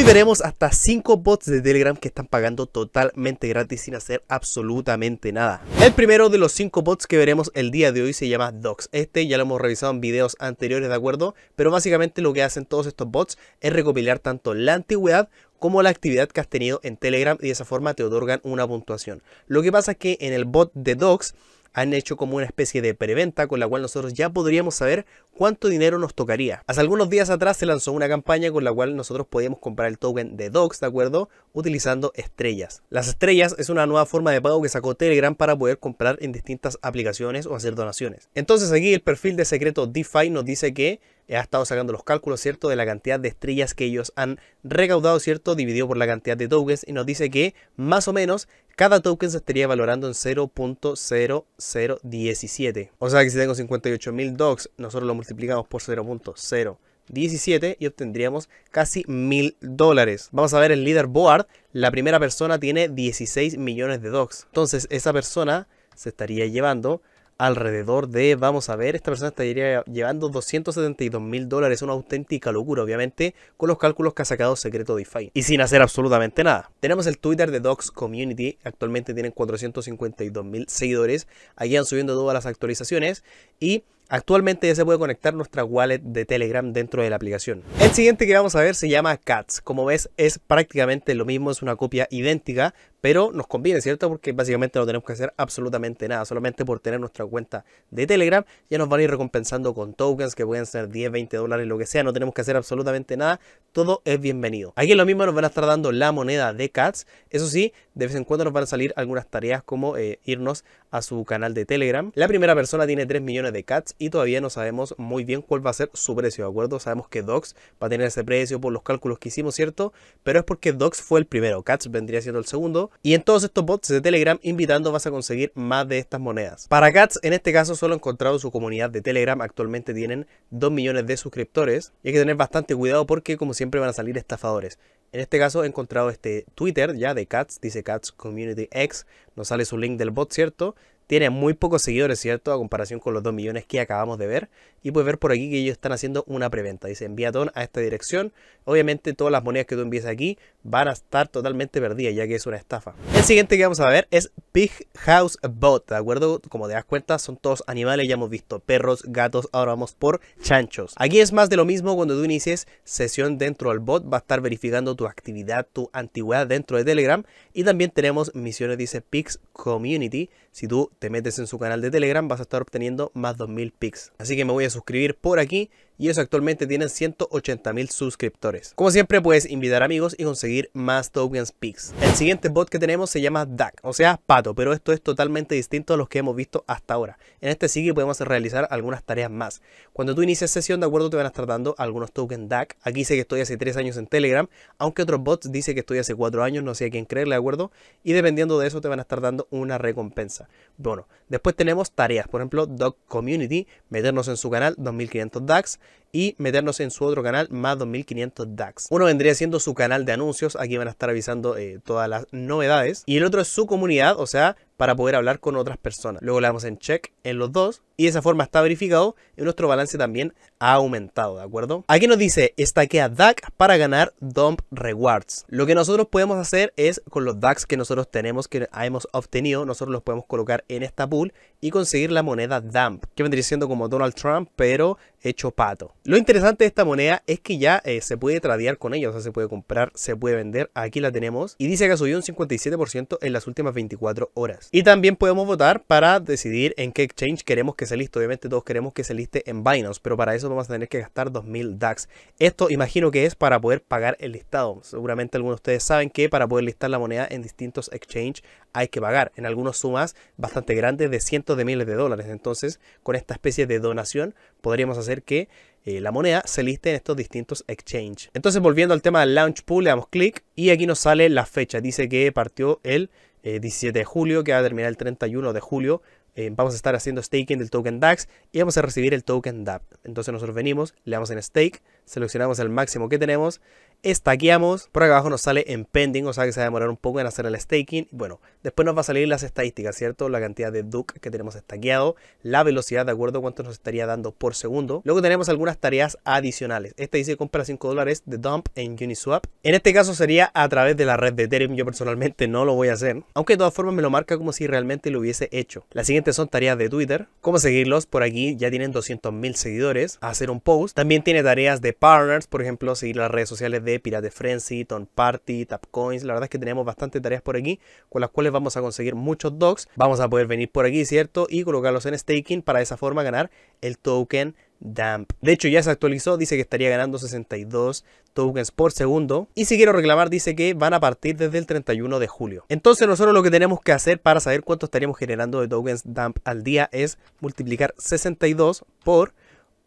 Hoy veremos hasta 5 bots de Telegram que están pagando totalmente gratis sin hacer absolutamente nada. El primero de los 5 bots que veremos el día de hoy se llama Docs. Este ya lo hemos revisado en videos anteriores, ¿de acuerdo? Pero básicamente lo que hacen todos estos bots es recopilar tanto la antigüedad como la actividad que has tenido en Telegram y de esa forma te otorgan una puntuación. Lo que pasa es que en el bot de Docs han hecho como una especie de preventa con la cual nosotros ya podríamos saber cuánto dinero nos tocaría. Hace algunos días atrás se lanzó una campaña con la cual nosotros podíamos comprar el token de Dogs, ¿de acuerdo? Utilizando estrellas. Las estrellas es una nueva forma de pago que sacó Telegram para poder comprar en distintas aplicaciones o hacer donaciones. Entonces aquí el perfil de secreto DeFi nos dice que eh, ha estado sacando los cálculos, ¿cierto? De la cantidad de estrellas que ellos han recaudado, ¿cierto? Dividido por la cantidad de tokens y nos dice que más o menos cada token se estaría valorando en 0.0017. O sea que si tengo 58.000 DOCs, nosotros lo Multiplicamos por 0.017 y obtendríamos casi mil dólares. Vamos a ver el board. La primera persona tiene 16 millones de docs. Entonces esa persona se estaría llevando alrededor de, vamos a ver, esta persona estaría llevando 272 mil dólares, una auténtica locura, obviamente, con los cálculos que ha sacado Secreto DeFi y sin hacer absolutamente nada. Tenemos el Twitter de Docs Community, actualmente tienen 452 mil seguidores, Allí van subiendo todas las actualizaciones y Actualmente ya se puede conectar nuestra wallet de Telegram dentro de la aplicación. El siguiente que vamos a ver se llama Cats. Como ves es prácticamente lo mismo, es una copia idéntica, pero nos conviene, ¿cierto? Porque básicamente no tenemos que hacer absolutamente nada, solamente por tener nuestra cuenta de Telegram ya nos van a ir recompensando con tokens que pueden ser 10, 20 dólares, lo que sea, no tenemos que hacer absolutamente nada, todo es bienvenido. Aquí lo mismo nos van a estar dando la moneda de Cats, eso sí, de vez en cuando nos van a salir algunas tareas como eh, irnos a su canal de Telegram. La primera persona tiene 3 millones de Cats y todavía no sabemos muy bien cuál va a ser su precio, ¿de acuerdo? Sabemos que Docs va a tener ese precio por los cálculos que hicimos, ¿cierto? Pero es porque Docs fue el primero, Cats vendría siendo el segundo. Y en todos estos bots de Telegram invitando vas a conseguir más de estas monedas. Para Cats, en este caso, solo he encontrado su comunidad de Telegram. Actualmente tienen 2 millones de suscriptores. Y hay que tener bastante cuidado porque, como siempre, van a salir estafadores. En este caso he encontrado este Twitter ya de Cats, dice Cats Community X, nos sale su link del bot, ¿cierto? tiene muy pocos seguidores, ¿cierto? A comparación con los 2 millones que acabamos de ver. Y puedes ver por aquí que ellos están haciendo una preventa. Dice envía a esta dirección. Obviamente todas las monedas que tú envíes aquí van a estar totalmente perdidas, ya que es una estafa. El siguiente que vamos a ver es Pig House Bot, ¿de acuerdo? Como te das cuenta, son todos animales, ya hemos visto perros, gatos, ahora vamos por chanchos. Aquí es más de lo mismo cuando tú inicies sesión dentro del bot, va a estar verificando tu actividad, tu antigüedad dentro de Telegram y también tenemos misiones, dice Pix Community. Si tú te metes en su canal de Telegram vas a estar obteniendo más 2000 Pix. Así que me voy a suscribir por aquí y eso actualmente tienen 180.000 suscriptores. Como siempre puedes invitar amigos y conseguir más Tokens Picks. El siguiente bot que tenemos se llama DAC, o sea Pato, pero esto es totalmente distinto a los que hemos visto hasta ahora. En este sí podemos realizar algunas tareas más. Cuando tú inicias sesión de acuerdo te van a estar dando algunos tokens DAC. Aquí sé que estoy hace 3 años en Telegram, aunque otros bots dice que estoy hace 4 años, no sé a quién creerle, ¿de acuerdo? Y dependiendo de eso te van a estar dando una recompensa. Bueno, después tenemos tareas, por ejemplo, Doc Community, meternos en su canal, 2500 DACs, y meternos en su otro canal más 2500 DAX. Uno vendría siendo su canal de anuncios, aquí van a estar avisando eh, todas las novedades. Y el otro es su comunidad, o sea, para poder hablar con otras personas. Luego le damos en check en los dos y de esa forma está verificado y nuestro balance también ha aumentado, ¿de acuerdo? Aquí nos dice estaquea DAC para ganar Dump Rewards. Lo que nosotros podemos hacer es con los DACs que nosotros tenemos, que hemos obtenido, nosotros los podemos colocar en esta pool y conseguir la moneda Dump, que vendría siendo como Donald Trump, pero hecho pato. Lo interesante de esta moneda es que ya eh, se puede tradear con ella, o sea, se puede comprar, se puede vender, aquí la tenemos. Y dice que ha subido un 57% en las últimas 24 horas. Y también podemos votar para decidir en qué exchange queremos que se liste. Obviamente todos queremos que se liste en Binance, pero para eso vamos a tener que gastar 2.000 DAX. Esto imagino que es para poder pagar el listado. Seguramente algunos de ustedes saben que para poder listar la moneda en distintos exchange hay que pagar. En algunas sumas bastante grandes de cientos de miles de dólares. Entonces con esta especie de donación podríamos hacer que eh, la moneda se liste en estos distintos exchange. Entonces volviendo al tema del launch pool le damos clic y aquí nos sale la fecha. Dice que partió el 17 eh, de julio, que va a terminar el 31 de julio. Eh, vamos a estar haciendo staking del token DAX y vamos a recibir el token DAP. Entonces nosotros venimos, le damos en stake, seleccionamos el máximo que tenemos Estaqueamos, por acá abajo nos sale en pending, o sea que se va a demorar un poco en hacer el staking. Bueno, después nos va a salir las estadísticas, ¿cierto? La cantidad de duke que tenemos estaqueado, la velocidad de acuerdo a cuánto nos estaría dando por segundo. Luego tenemos algunas tareas adicionales. Esta dice compra 5 dólares de dump en Uniswap. En este caso sería a través de la red de Ethereum, yo personalmente no lo voy a hacer, aunque de todas formas me lo marca como si realmente lo hubiese hecho. Las siguientes son tareas de Twitter, cómo seguirlos, por aquí ya tienen 200.000 seguidores, hacer un post. También tiene tareas de partners, por ejemplo, seguir las redes sociales de de Pirate Frenzy, Ton Party, Tap Coins. La verdad es que tenemos bastantes tareas por aquí con las cuales vamos a conseguir muchos DOCs Vamos a poder venir por aquí, ¿cierto? Y colocarlos en staking para de esa forma ganar el token dump. De hecho, ya se actualizó, dice que estaría ganando 62 tokens por segundo. Y si quiero reclamar, dice que van a partir desde el 31 de julio. Entonces, nosotros lo que tenemos que hacer para saber cuánto estaríamos generando de tokens dump al día es multiplicar 62 por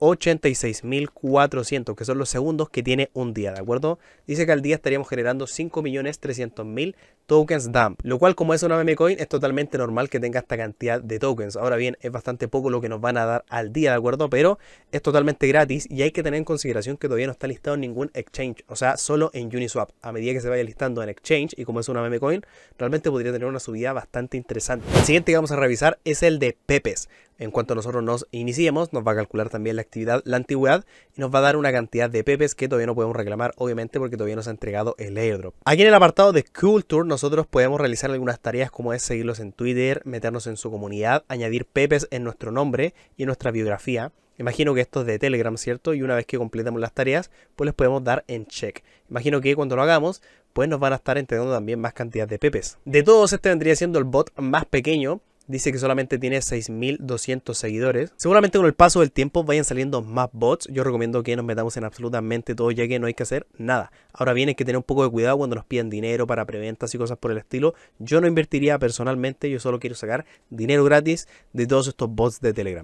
86.400, que son los segundos que tiene un día, ¿de acuerdo? Dice que al día estaríamos generando 5.300.000 tokens dump, lo cual como es una meme coin es totalmente normal que tenga esta cantidad de tokens. Ahora bien, es bastante poco lo que nos van a dar al día, ¿de acuerdo? Pero es totalmente gratis y hay que tener en consideración que todavía no está listado en ningún exchange, o sea, solo en Uniswap. A medida que se vaya listando en exchange y como es una meme coin, realmente podría tener una subida bastante interesante. El siguiente que vamos a revisar es el de Pepes. En cuanto nosotros nos iniciemos, nos va a calcular también la actividad, la antigüedad, y nos va a dar una cantidad de pepes que todavía no podemos reclamar, obviamente, porque todavía nos ha entregado el airdrop. Aquí en el apartado de Culture nos nosotros podemos realizar algunas tareas como es seguirlos en Twitter, meternos en su comunidad, añadir pepes en nuestro nombre y en nuestra biografía. Imagino que esto es de Telegram, ¿cierto? Y una vez que completamos las tareas, pues les podemos dar en check. Imagino que cuando lo hagamos, pues nos van a estar entregando también más cantidad de pepes. De todos, este vendría siendo el bot más pequeño Dice que solamente tiene 6.200 seguidores. Seguramente con el paso del tiempo vayan saliendo más bots. Yo recomiendo que nos metamos en absolutamente todo ya que no hay que hacer nada. Ahora bien, hay que tener un poco de cuidado cuando nos piden dinero para preventas y cosas por el estilo. Yo no invertiría personalmente, yo solo quiero sacar dinero gratis de todos estos bots de Telegram.